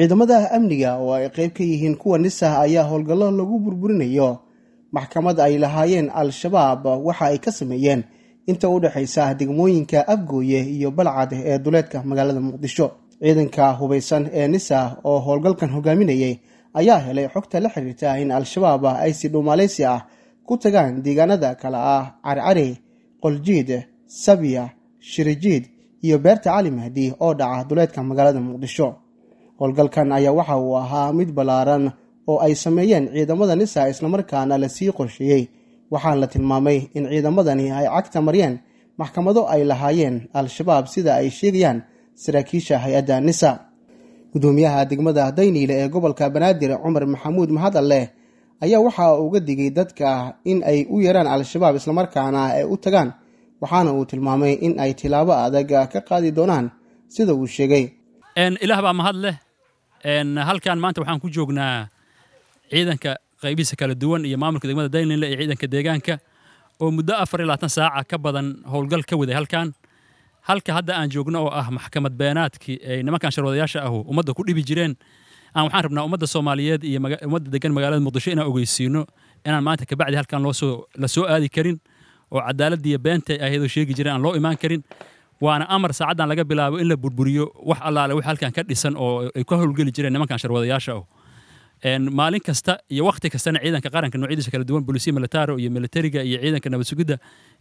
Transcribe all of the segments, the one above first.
ciidamada amniga oo ay qayb ka yihiin kuwa nisah ayaa howlgallo lagu burburinayo maxkamad ay lahaayeen al-shabaab waxa ay ka sameeyeen inta u dhexaysa degmooyinka afgooye iyo balcad ee duleedka magaalada muqdisho ciidanka hubaysan ee nisah oo howlgalkan hogaaminayay ayaa helay xogta la xiriirta in al-shabaab ay si dhuumaalaysi ah ku tagaan deegaanada kale ah carcari qoljiid sabya shirijiid iyo beerta cali mahdi oo dhaca duleedka magaalada muqdisho howlgalkan ayaa waxa uu ahaa mid ballaaran oo ay sameeyeen ciidamada nisa islamarkaana sii qorsheeyey waxaana la tilmaamay in ciidamadani ay cagta maryeen maxkamado ay lahaayeen al-shabaab sida ay sheegayaan saraakiisha hay-adda nisa gudoomiyaha degmada dayniile ee gobolka banaadir cumar maxamuud leh ayaa waxa uu uga digay dadka in ay u yaraan al-shabaab islamarkaana ay u tagaan waxaana uu tilmaamay in ay tilaabo adag ka qaadi doonaan sida uu sheegay ilaah baa mahad leh halkan maanta waxaan ku joognaa ciidanka qaybihiisa kala duwan iyo maamulka degmada dainlinle iyo ciidanka deegaanka oo muddo afar iyo labaatan saaca ah ka badan howlgal ka waday halkan halka hadda aan joogno oo ah maxkamad beenaadkii ay nimankan sharwadayaasha ahu ummadda ku dhibi jireen aan waxaan rabnaa ummadda soomaaliyeed iyo ummadda degan magaalada muqdisho inaan ogeysiino inaan maanta kabacdi halkan loo soo la soo aadi karin oo cadaaladda beenta ay ahayd sheegi jireen aan loo imaan karin waana amar saacaddan laga bilaabo in la burburiyo wax allaale wax halkan ka dhisan oo ay ka howlgeli jireen nimankan sharwadayaasha oh maalin kasta iyo wakhti kastana ciidanka qaranka noocyadiisa kala duwan booliisiya militaro iyo militariga iyo ciidanka nabad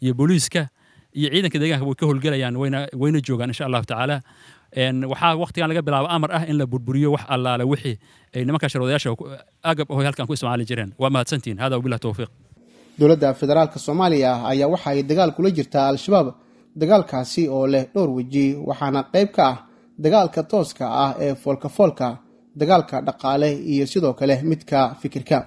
iyo booliiska iyo ciidanka deegaanka way ka howlgelayaan wayna wayna joogaan insha allahu tacaala waxaa wakhtigan laga bilaabo amar ah in la burburiyo wax allaale wixii ay nimanka sharwadayaasha agab ahoy halkan ku isticmaali jireen waa mahadsantihin hada wabilah towfiiq dowladda federaalka soomaaliya ayaa waxa ay dagaal kula jirtaa al-shabaab dagaalkaasi oo leh dhowr weji waxaana qayb ka ah dagaalka tooska ah ee foolkafoolka dagaalka dhaqaale iyo sidoo kale midka fikirka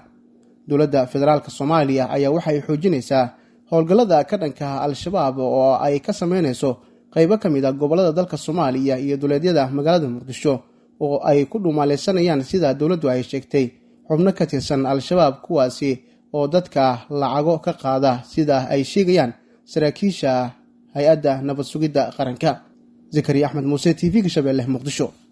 dowladda federaalk soomaaliya ayaa waxay xoojinaysaa howlgallada ka dhanka al-shabaab oo ay ka sameynayso qaybo ka mid a ah gobollada dalka soomaaliya iyo duleedyada magaalada muqdisho oo ay ku dhuumaalaysanayaan sida dowladdu ay sheegtay xubno ka tirsan al-shabaab kuwaasi oo dadka lacago ka qaada sida ay sheegayaan saraakiisha hay-adda nabad sugidda qaranka zakariya axmed muuse t v ka shabeelleh muqdisho